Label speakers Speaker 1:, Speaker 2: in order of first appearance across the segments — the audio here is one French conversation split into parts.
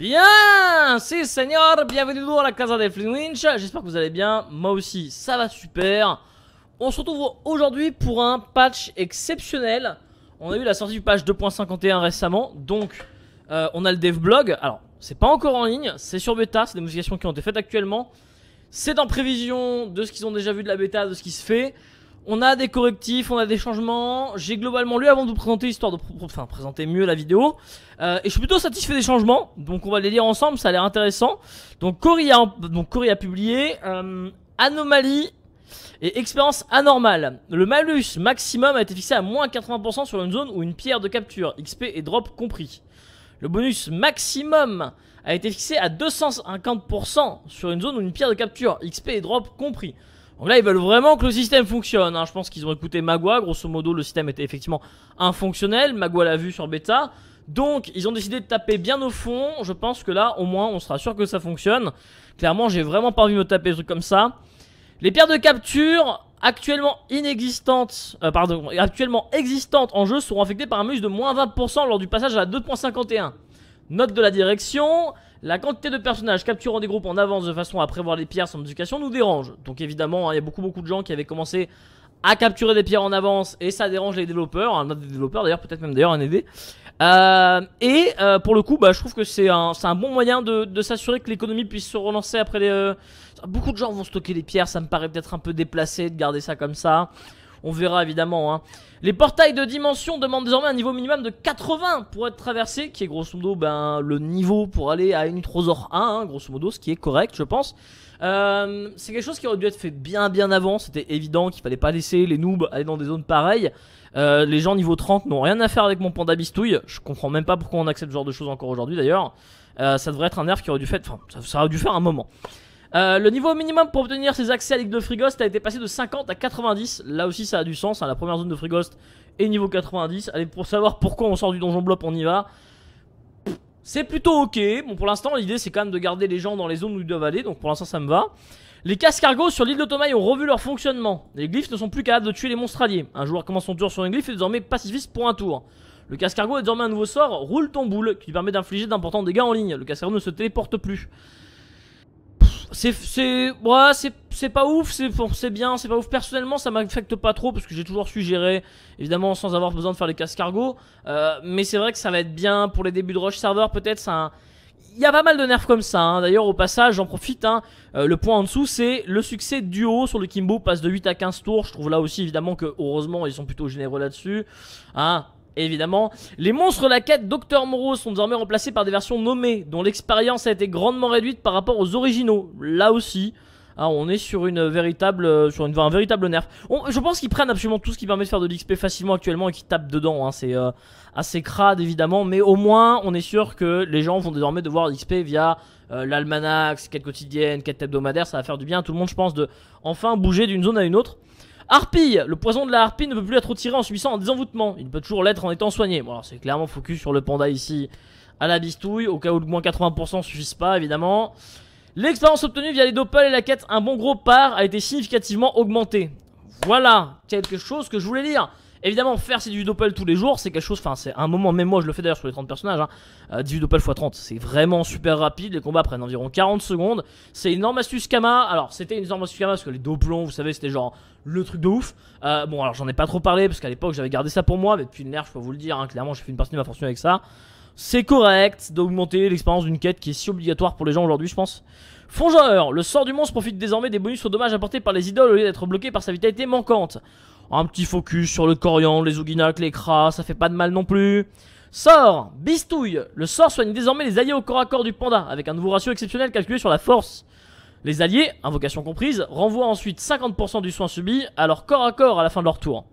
Speaker 1: Bien, si seigneur, bienvenue nous à la Casa des Flinwinch, j'espère que vous allez bien, moi aussi ça va super On se retrouve aujourd'hui pour un patch exceptionnel, on a eu la sortie du patch 2.51 récemment, donc euh, on a le dev blog, alors c'est pas encore en ligne, c'est sur bêta, c'est des modifications qui ont été faites actuellement, c'est en prévision de ce qu'ils ont déjà vu de la bêta, de ce qui se fait, on a des correctifs, on a des changements. J'ai globalement lu avant de vous présenter, l'histoire, de enfin, présenter mieux la vidéo. Euh, et je suis plutôt satisfait des changements. Donc on va les lire ensemble, ça a l'air intéressant. Donc Cory a, donc a publié euh, Anomalie et expérience anormale. Le malus maximum a été fixé à moins 80% sur une zone où une pierre de capture, XP et drop compris. Le bonus maximum a été fixé à 250% sur une zone où une pierre de capture, XP et drop compris. Donc là, ils veulent vraiment que le système fonctionne. Hein. Je pense qu'ils ont écouté Magua. Grosso modo, le système était effectivement infonctionnel. Magua l'a vu sur bêta. Donc, ils ont décidé de taper bien au fond. Je pense que là, au moins, on sera sûr que ça fonctionne. Clairement, j'ai vraiment pas envie de me taper des trucs comme ça. Les pierres de capture, actuellement inexistantes, euh, pardon, actuellement existantes en jeu, seront affectées par un mus de moins 20% lors du passage à la 2.51. Note de la direction, la quantité de personnages capturant des groupes en avance de façon à prévoir les pierres sans éducation nous dérange. Donc évidemment, hein, il y a beaucoup beaucoup de gens qui avaient commencé à capturer des pierres en avance et ça dérange les développeurs, un autre d'ailleurs, peut-être même d'ailleurs un aidé. Euh, et euh, pour le coup, bah, je trouve que c'est un, bon moyen de, s'assurer que l'économie puisse se relancer après les... Euh, beaucoup de gens vont stocker les pierres, ça me paraît peut-être un peu déplacé de garder ça comme ça on verra évidemment. Hein. Les portails de dimension demandent désormais un niveau minimum de 80 pour être traversé, qui est grosso modo ben, le niveau pour aller à Unitrosaur 1, hein, grosso modo, ce qui est correct, je pense. Euh, c'est quelque chose qui aurait dû être fait bien bien avant, c'était évident qu'il fallait pas laisser les noobs aller dans des zones pareilles. Euh, les gens niveau 30 n'ont rien à faire avec mon panda bistouille, je comprends même pas pourquoi on accepte ce genre de choses encore aujourd'hui d'ailleurs. Euh, ça devrait être un nerf qui aurait dû faire, aurait dû faire un moment. Euh, le niveau minimum pour obtenir ces accès à l'île de Frigost a été passé de 50 à 90. Là aussi, ça a du sens. Hein. La première zone de Frigost est niveau 90. Allez, pour savoir pourquoi on sort du donjon blob, on y va. C'est plutôt ok. Bon, pour l'instant, l'idée c'est quand même de garder les gens dans les zones où ils doivent aller. Donc pour l'instant, ça me va. Les casse cargo sur l'île Tomaï ont revu leur fonctionnement. Les glyphes ne sont plus capables de tuer les monstres alliés. Un joueur commence son tour sur un glyphe et est désormais pacifiste pour un tour. Le casse cargo est désormais un nouveau sort, roule ton boule, qui permet d'infliger d'importants dégâts en ligne. Le casse cargo ne se téléporte plus c'est c'est c'est c'est pas ouf, c'est bon, c'est bien, c'est pas ouf. Personnellement, ça m'affecte pas trop parce que j'ai toujours su gérer, évidemment, sans avoir besoin de faire les casse cargo. Euh, mais c'est vrai que ça va être bien pour les débuts de rush server, peut-être. Ça, il y a pas mal de nerfs comme ça. Hein. D'ailleurs, au passage, j'en profite. Hein. Euh, le point en dessous, c'est le succès duo sur le Kimbo passe de 8 à 15 tours. Je trouve là aussi, évidemment, que heureusement, ils sont plutôt généreux là-dessus. Hein, évidemment. Les monstres de la quête Docteur Moreau sont désormais remplacés par des versions nommées, dont l'expérience a été grandement réduite par rapport aux originaux. Là aussi, hein, on est sur une véritable, euh, sur une, un véritable nerf. je pense qu'ils prennent absolument tout ce qui permet de faire de l'XP facilement actuellement et qu'ils tapent dedans. Hein. C'est euh, assez crade évidemment, mais au moins on est sûr que les gens vont désormais devoir l'XP via euh, l'almanach, quête quotidienne, quête hebdomadaire. Ça va faire du bien à tout le monde, je pense, de enfin bouger d'une zone à une autre. Harpie, Le poison de la harpie ne peut plus être retiré en subissant un désenvoûtement. Il peut toujours l'être en étant soigné. Bon, alors c'est clairement focus sur le panda ici à la bistouille. Au cas où le moins 80% suffisent pas, évidemment. L'expérience obtenue via les doppels et la quête Un bon gros part a été significativement augmentée. Voilà quelque chose que je voulais lire. Évidemment, faire ces 18 doppel tous les jours, c'est quelque chose, enfin, c'est un moment, même moi je le fais d'ailleurs sur les 30 personnages, hein, 18 doppel x 30, c'est vraiment super rapide, les combats prennent environ 40 secondes. C'est une énorme astuce Kama, alors c'était une énorme astuce Kama parce que les doplons, vous savez, c'était genre le truc de ouf. Euh, bon, alors j'en ai pas trop parlé parce qu'à l'époque j'avais gardé ça pour moi, mais depuis une nerf, je peux vous le dire, hein, clairement, j'ai fait une partie de ma fortune avec ça. C'est correct d'augmenter l'expérience d'une quête qui est si obligatoire pour les gens aujourd'hui, je pense. Fongeur, le sort du monstre profite désormais des bonus aux dommages apportés par les idoles au lieu d'être bloqué par sa vitalité manquante. Un petit focus sur le coriandre, les ouginacs, les cras, ça fait pas de mal non plus. Sort Bistouille Le sort soigne désormais les alliés au corps à corps du panda, avec un nouveau ratio exceptionnel calculé sur la force. Les alliés, invocation comprise, renvoient ensuite 50% du soin subi à leur corps à corps à la fin de leur tour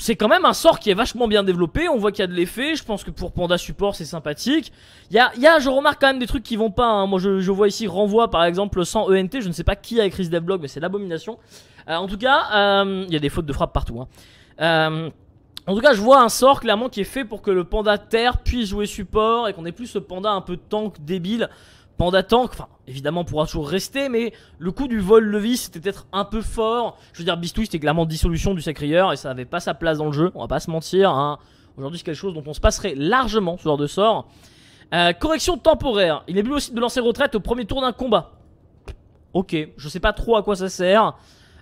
Speaker 1: c'est quand même un sort qui est vachement bien développé, on voit qu'il y a de l'effet, je pense que pour Panda Support c'est sympathique. Il y a, je remarque quand même des trucs qui vont pas, hein. moi je, vois ici renvoi par exemple sans ENT, je ne sais pas qui a écrit ce devlog mais c'est l'abomination. Euh, en tout cas, euh, il y a des fautes de frappe partout. Hein. Euh, en tout cas, je vois un sort clairement qui est fait pour que le panda terre puisse jouer support et qu'on ait plus ce panda un peu tank débile pendant Tank, enfin, évidemment, pourra toujours rester, mais le coup du vol levis, c'était peut-être un peu fort. Je veux dire, bistou, c'était clairement dissolution du Sacrieur, et ça n'avait pas sa place dans le jeu, on va pas se mentir. Hein. Aujourd'hui, c'est quelque chose dont on se passerait largement, ce genre de sort. Euh, correction temporaire. Il est plus aussi de lancer retraite au premier tour d'un combat. Ok, je sais pas trop à quoi ça sert.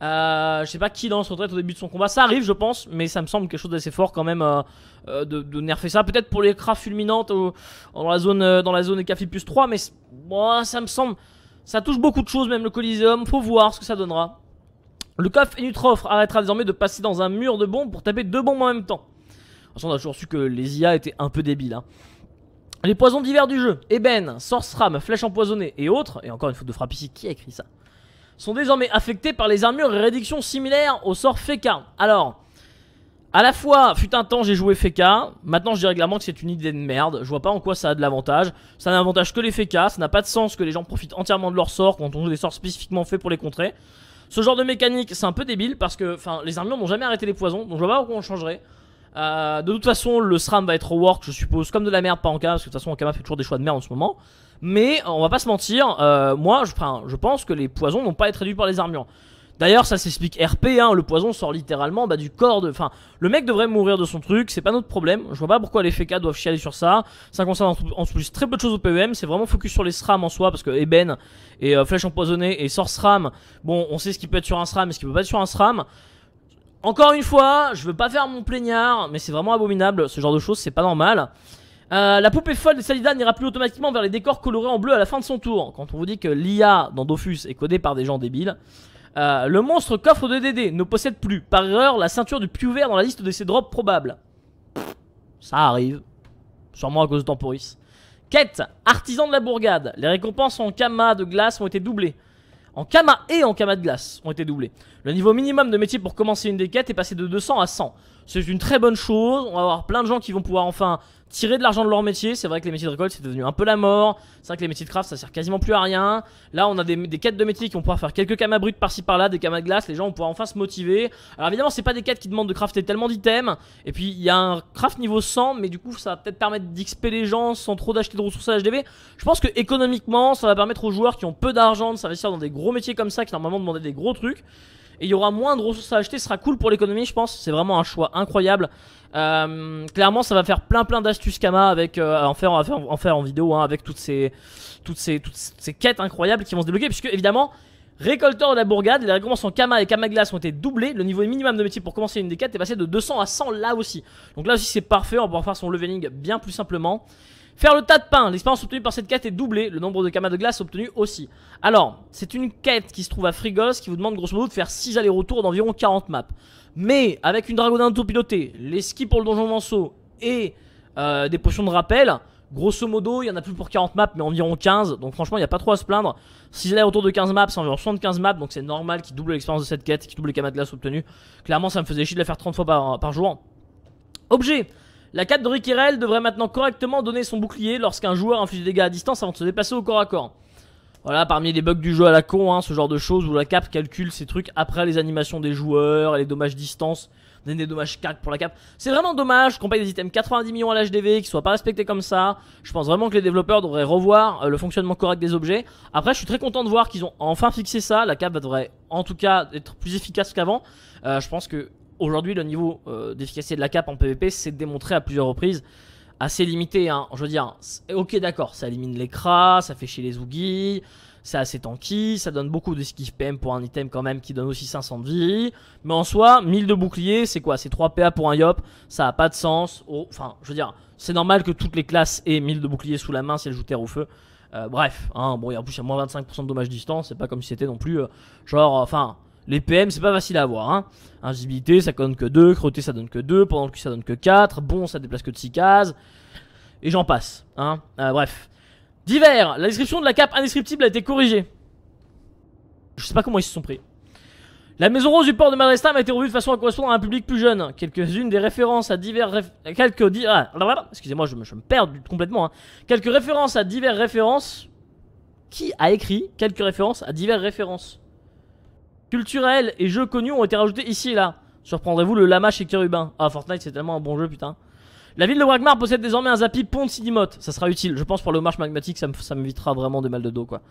Speaker 1: Euh, je sais pas qui lance retraite au début de son combat. Ça arrive, je pense, mais ça me semble quelque chose d'assez fort quand même euh, euh, de, nerfer ça. Peut-être pour les crafts fulminantes dans la zone dans la zone plus 3, mais Bon, ça me semble... Ça touche beaucoup de choses, même le Coliseum. Faut voir ce que ça donnera. Le coffre Nutroff arrêtera désormais de passer dans un mur de bombes pour taper deux bombes en même temps. on a toujours su que les IA étaient un peu débiles. Hein. Les poisons divers du jeu, ébène, sorcerame, flèche empoisonnée et autres, et encore une faute de frappe ici, qui a écrit ça Sont désormais affectés par les armures et réductions similaires au sort Fécard. Alors, à la fois, fut un temps j'ai joué FK, maintenant je dirais clairement que c'est une idée de merde, je vois pas en quoi ça a de l'avantage, ça n'a n'avantage que les FK, ça n'a pas de sens que les gens profitent entièrement de leurs sorts quand on joue des sorts spécifiquement faits pour les contrer. Ce genre de mécanique c'est un peu débile parce que enfin, les armures n'ont jamais arrêté les poisons, donc je vois pas pourquoi on changerait. Euh, de toute façon le SRAM va être au work je suppose, comme de la merde pas en cas, parce que de toute façon en fait toujours des choix de merde en ce moment. Mais on va pas se mentir, euh, moi je, je pense que les poisons n'ont pas été réduits par les armures. D'ailleurs, ça s'explique RP, hein, le poison sort littéralement bah, du corps de... Enfin, le mec devrait mourir de son truc, c'est pas notre problème. Je vois pas pourquoi les FK doivent chialer sur ça. Ça concerne en plus très peu de choses au PEM, c'est vraiment focus sur les SRAM en soi, parce que Eben et euh, Flèche Empoisonnée et Sort SRAM, bon, on sait ce qui peut être sur un SRAM et ce qui peut pas être sur un SRAM. Encore une fois, je veux pas faire mon plaignard, mais c'est vraiment abominable, ce genre de choses, c'est pas normal. Euh, la poupée folle de Salida n'ira plus automatiquement vers les décors colorés en bleu à la fin de son tour. Quand on vous dit que l'IA dans Dofus est codée par des gens débiles, euh, le monstre coffre de DD ne possède plus, par erreur, la ceinture du pieu vert dans la liste de ses drops probables. ça arrive. Sûrement à cause de Temporis. Quête Artisan de la bourgade. Les récompenses en kama de glace ont été doublées. En kama et en kama de glace ont été doublées. Le niveau minimum de métier pour commencer une des quêtes est passé de 200 à 100. C'est une très bonne chose, on va avoir plein de gens qui vont pouvoir enfin tirer de l'argent de leur métier. C'est vrai que les métiers de récolte c'est devenu un peu la mort, c'est vrai que les métiers de craft ça sert quasiment plus à rien. Là on a des, quêtes de métier qui vont pouvoir faire quelques camas brutes par-ci par-là, des camas de glace, les gens vont pouvoir enfin se motiver. Alors évidemment c'est pas des quêtes qui demandent de crafter tellement d'items, et puis il y a un craft niveau 100 mais du coup ça va peut-être permettre d'XP les gens sans trop d'acheter de ressources à HDB. Je pense que économiquement ça va permettre aux joueurs qui ont peu d'argent de s'investir dans des gros métiers comme ça qui normalement demandaient des gros trucs et il y aura moins de ressources à acheter, ce sera cool pour l'économie, je pense. C'est vraiment un choix incroyable. Euh, clairement, ça va faire plein plein d'astuces Kama avec euh, en faire, en faire, en faire en vidéo hein, avec toutes ces toutes toutes ces quêtes incroyables qui vont se débloquer, puisque évidemment. Récolteur de la bourgade, les récompenses en Kama et Kama Glace ont été doublées. Le niveau minimum de métier pour commencer une des quêtes est passé de 200 à 100 là aussi. Donc là aussi c'est parfait, on va pouvoir faire son leveling bien plus simplement. Faire le tas de pain, l'expérience obtenue par cette quête est doublée, le nombre de camas de glace obtenu aussi. Alors, c'est une quête qui se trouve à Frigos, qui vous demande grosso modo de faire 6 allers-retours d'environ 40 maps. Mais, avec une auto pilotée, les skis pour le donjon manceau et euh, des potions de rappel, grosso modo, il y en a plus pour 40 maps, mais environ 15, donc franchement, il n'y a pas trop à se plaindre. 6 allers-retours de 15 maps, c'est environ 75 maps, donc c'est normal qu'il double l'expérience de cette quête, qu'il double les camas de glace obtenus. Clairement, ça me faisait chier de la faire 30 fois par jour. Objet la 4 de Rikirel devrait maintenant correctement donner son bouclier lorsqu'un joueur inflige des dégâts à distance avant de se déplacer au corps à corps. Voilà, parmi les bugs du jeu à la con, hein, ce genre de choses où la cape calcule ses trucs après les animations des joueurs et les dommages distance, des dommages CAC pour la cape C'est vraiment dommage qu'on paye des items 90 millions à l'HDV qui soient pas respectés comme ça. Je pense vraiment que les développeurs devraient revoir euh, le fonctionnement correct des objets. Après, je suis très content de voir qu'ils ont enfin fixé ça. La cape devrait en tout cas être plus efficace qu'avant. Euh, je pense que aujourd'hui, le niveau euh, d'efficacité de la cape en PvP s'est démontré à plusieurs reprises assez limité. Hein. Je veux dire, ok, d'accord, ça élimine les cras, ça fait chier les Oogies, c'est assez tanky, ça donne beaucoup de skiff PM pour un item quand même qui donne aussi 500 de vie. Mais en soi, 1000 de bouclier, c'est quoi C'est 3 PA pour un Yop, ça a pas de sens. Oh, enfin, je veux dire, c'est normal que toutes les classes aient 1000 de bouclier sous la main si elles jouent terre ou feu. Euh, bref, hein, bon, en plus, il y a moins 25% de dommages distance, c'est pas comme si c'était non plus, euh, genre, enfin. Les PM, c'est pas facile à avoir. Invisibilité, hein. ça donne que 2. Crotté, ça donne que 2. Pendant que cul, ça donne que 4. Bon, ça déplace que de 6 cases. Et j'en passe. Hein. Euh, bref. Divers. La description de la cape indescriptible a été corrigée. Je sais pas comment ils se sont pris. La maison rose du port de Madrestam a été revue de façon à correspondre à un public plus jeune. Quelques-unes des références à divers quelques di... Ah, excusez-moi, je me, perds complètement. Hein. Quelques références à divers références. Qui a écrit quelques références à divers références Culturel et jeux connus ont été rajoutés ici et là. Surprendrez-vous le lama chez Kerubin. Ah, Fortnite, c'est tellement un bon jeu, putain. La ville de Wagmar possède désormais un zappi pont de Sidimoth. Ça sera utile. Je pense pour le marche magmatique, ça m'évitera vraiment de mal de dos, quoi.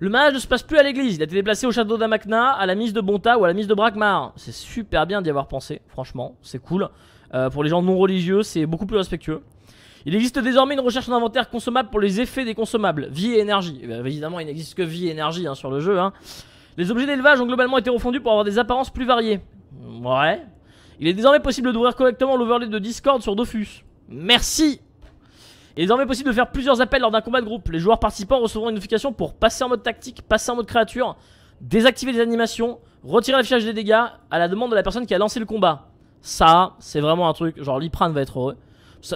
Speaker 1: Le mariage ne se passe plus à l'église. Il a été déplacé au château d'Amakna, à la mise de Bonta ou à la mise de Brakmar. C'est super bien d'y avoir pensé, franchement. C'est cool. Euh, pour les gens non religieux, c'est beaucoup plus respectueux. Il existe désormais une recherche d'inventaire consommable pour les effets des consommables, vie et énergie. Bah, évidemment, il n'existe que vie et énergie hein, sur le jeu. Hein. Les objets d'élevage ont globalement été refondus pour avoir des apparences plus variées. Ouais. Il est désormais possible d'ouvrir correctement l'overlay de Discord sur Dofus. Merci Il est désormais possible de faire plusieurs appels lors d'un combat de groupe. Les joueurs participants recevront une notification pour passer en mode tactique, passer en mode créature, désactiver les animations, retirer l'affichage des dégâts à la demande de la personne qui a lancé le combat. Ça, c'est vraiment un truc, genre l'iprane va être heureux.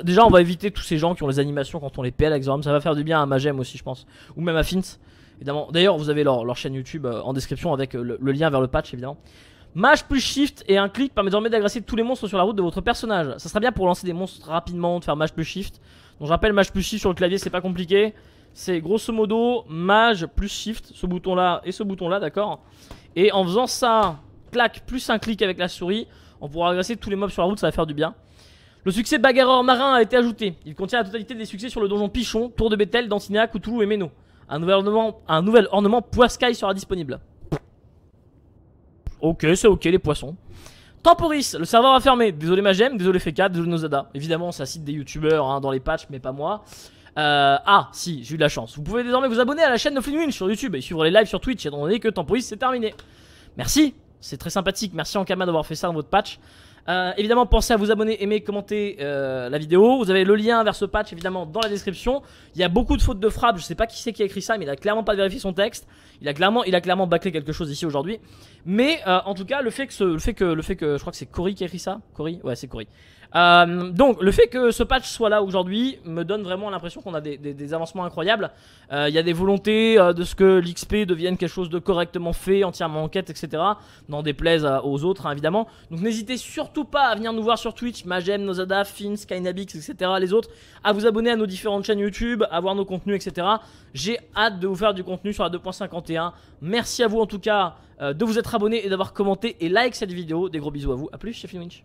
Speaker 1: déjà, on va éviter tous ces gens qui ont les animations quand on les PL, exemple. Ça va faire du bien à Magem aussi, je pense. Ou même à Fint. D'ailleurs, vous avez leur, chaîne YouTube euh, en description avec euh, le, lien vers le patch, évidemment. Mage plus shift et un clic permet désormais d'agresser tous les monstres sur la route de votre personnage. Ça serait bien pour lancer des monstres rapidement, de faire mage plus shift. Donc je rappelle, mage plus shift sur le clavier, c'est pas compliqué. C'est grosso modo mage plus shift, ce bouton là et ce bouton là, d'accord Et en faisant ça, clac, plus un clic avec la souris, on pourra agresser tous les mobs sur la route, ça va faire du bien. Le succès bagarreur marin a été ajouté. Il contient la totalité des succès sur le donjon Pichon, Tour de Bethel, Dantinac, Coutoulou et Meno. Un nouvel ornement, un nouvel sera disponible. Ok, c'est ok les poissons. Temporis, le serveur a fermé. Désolé gemme, désolé Feka, désolé Nozada. Évidemment, ça cite des youtubeurs hein, dans les patchs, mais pas moi. Euh, ah, si, j'ai eu de la chance. Vous pouvez désormais vous abonner à la chaîne de Flynn sur YouTube et suivre les lives sur Twitch, étant donné que Temporis c'est terminé. Merci, c'est très sympathique. Merci Ankama d'avoir fait ça dans votre patch. Euh, évidemment, pensez à vous abonner, aimer, commenter euh, la vidéo. Vous avez le lien vers ce patch évidemment dans la description. Il y a beaucoup de fautes de frappe. Je sais pas qui c'est qui a écrit ça, mais il a clairement pas vérifié son texte. Il a clairement, il a clairement bâclé quelque chose ici aujourd'hui. Mais euh, en tout cas, le fait que, le fait que, le fait que, je crois que c'est Cory qui a écrit ça. Cory, ouais, c'est Cory. Euh, donc le fait que ce patch soit là aujourd'hui me donne vraiment l'impression qu'on a des, avancements incroyables. Euh, il y a des volontés euh, de ce que l'XP devienne quelque chose de correctement fait, entièrement en quête etc. N'en déplaise aux autres hein, évidemment. Donc n'hésitez surtout pas à venir nous voir sur Twitch, Magem, Nozada, Fins, Skynabix, etc. Les autres, à vous abonner à nos différentes chaînes YouTube, à voir nos contenus, etc. J'ai hâte de vous faire du contenu sur la 2.51. Merci à vous en tout cas de vous être abonné et d'avoir commenté et like cette vidéo. Des gros bisous à vous. À plus, chef Winch.